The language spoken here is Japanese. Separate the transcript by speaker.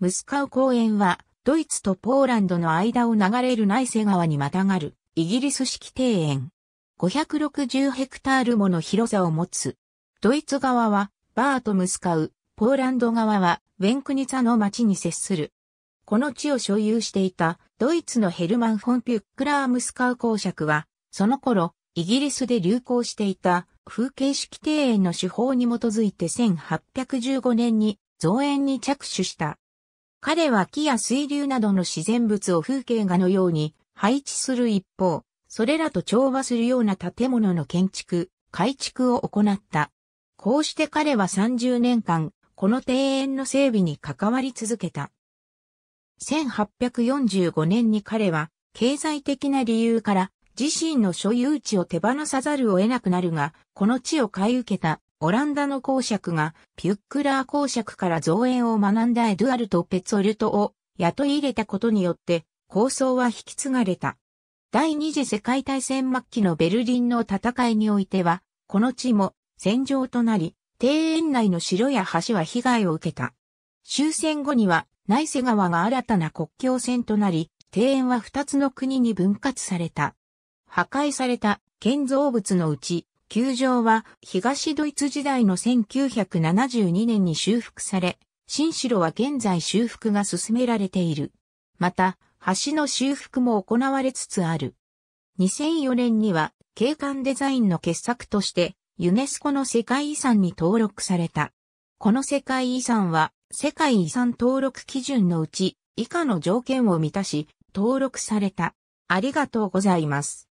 Speaker 1: ムスカウ公園は、
Speaker 2: ドイツとポーランドの間を流れるナイセ川にまたがる、イギリス式庭園。560ヘクタールもの広さを持つ。ドイツ側は、バーとムスカウ、ポーランド側は、ウェンクニツァの町に接する。この地を所有していた、ドイツのヘルマン・フォン・ピュックラー・ムスカウ公爵は、その頃、イギリスで流行していた、風景式庭園の手法に基づいて1815年に、造園に着手した。彼は木や水流などの自然物を風景画のように配置する一方、それらと調和するような建物の建築、改築を行った。こうして彼は30年間、この庭園の整備に関わり続けた。1845年に彼は、経済的な理由から自身の所有地を手放さざるを得なくなるが、この地を買い受けたオランダの公爵がピュックラー公爵から造園を学んだエドゥアルト・ペツォルトを雇い入れたことによって構想は引き継がれた。第二次世界大戦末期のベルリンの戦いにおいては、この地も戦場となり、庭園内の城や橋は被害を受けた。終戦後には、内瀬川が新たな国境線となり、庭園は二つの国に分割された。破壊された建造物のうち、球場は東ドイツ時代の1972年に修復され、新城は現在修復が進められている。また、橋の修復も行われつつある。2004年には景観デザインの傑作としてユネスコの世界遺産に登録された。この世界遺産は世界遺産登録基準のうち以下の条
Speaker 1: 件を満たし登録された。ありがとうございます。